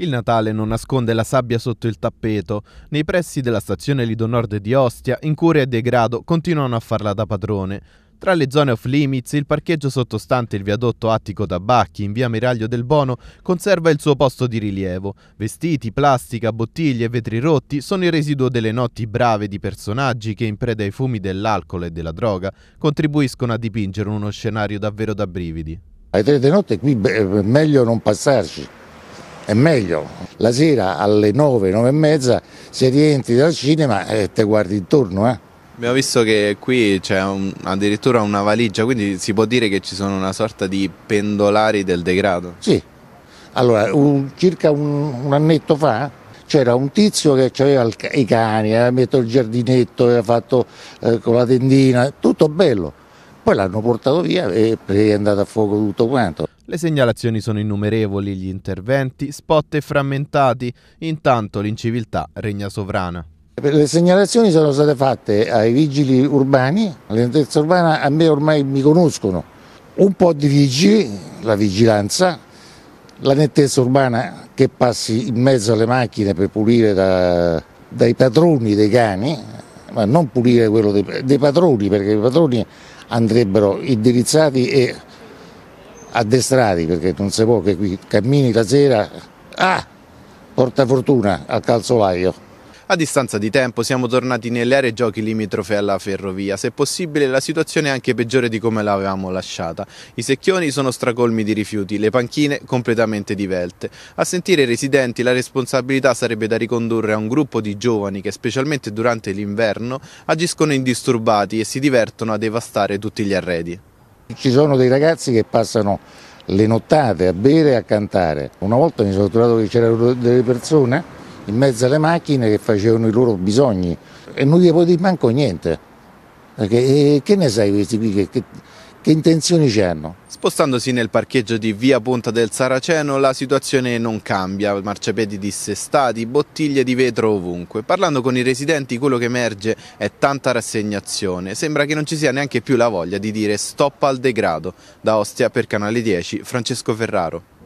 Il Natale non nasconde la sabbia sotto il tappeto. Nei pressi della stazione Lido Nord di Ostia, in incuria e degrado continuano a farla da padrone. Tra le zone off limits, il parcheggio sottostante il viadotto Attico Tabacchi in via Miraglio del Bono conserva il suo posto di rilievo. Vestiti, plastica, bottiglie e vetri rotti sono il residuo delle notti brave di personaggi che, in preda ai fumi dell'alcol e della droga, contribuiscono a dipingere uno scenario davvero da brividi. Alle tre di notte qui meglio non passarci è meglio. La sera alle 9, 9 e mezza, se rientri dal cinema e eh, te guardi intorno. Eh. Abbiamo visto che qui c'è un, addirittura una valigia, quindi si può dire che ci sono una sorta di pendolari del degrado? Sì. Allora, un, circa un, un annetto fa, c'era un tizio che aveva il, i cani, aveva messo il giardinetto, aveva fatto eh, con la tendina, tutto bello. Poi l'hanno portato via e è andato a fuoco tutto quanto. Le segnalazioni sono innumerevoli, gli interventi, spot e frammentati, intanto l'inciviltà regna sovrana. Le segnalazioni sono state fatte ai vigili urbani, all'interezza urbana a me ormai mi conoscono, un po' di vigili, la vigilanza, la nettezza urbana che passi in mezzo alle macchine per pulire da, dai padroni dei cani, ma non pulire quello dei, dei padroni perché i padroni andrebbero indirizzati e addestrati perché non si può che qui cammini la sera, ah, porta fortuna al calzolaio. A distanza di tempo siamo tornati nelle aree giochi limitrofe alla ferrovia. Se possibile la situazione è anche peggiore di come l'avevamo lasciata. I secchioni sono stracolmi di rifiuti, le panchine completamente divelte. A sentire i residenti la responsabilità sarebbe da ricondurre a un gruppo di giovani che specialmente durante l'inverno agiscono indisturbati e si divertono a devastare tutti gli arredi. Ci sono dei ragazzi che passano le nottate a bere e a cantare. Una volta mi sono trovato che c'erano delle persone in mezzo alle macchine che facevano i loro bisogni e non gli dire manco niente. Perché, eh, che ne sai questi qui che, che che intenzioni c'hanno? Spostandosi nel parcheggio di via Punta del Saraceno la situazione non cambia, marciapiedi dissestati, bottiglie di vetro ovunque. Parlando con i residenti quello che emerge è tanta rassegnazione, sembra che non ci sia neanche più la voglia di dire stop al degrado. Da Ostia per Canale 10, Francesco Ferraro.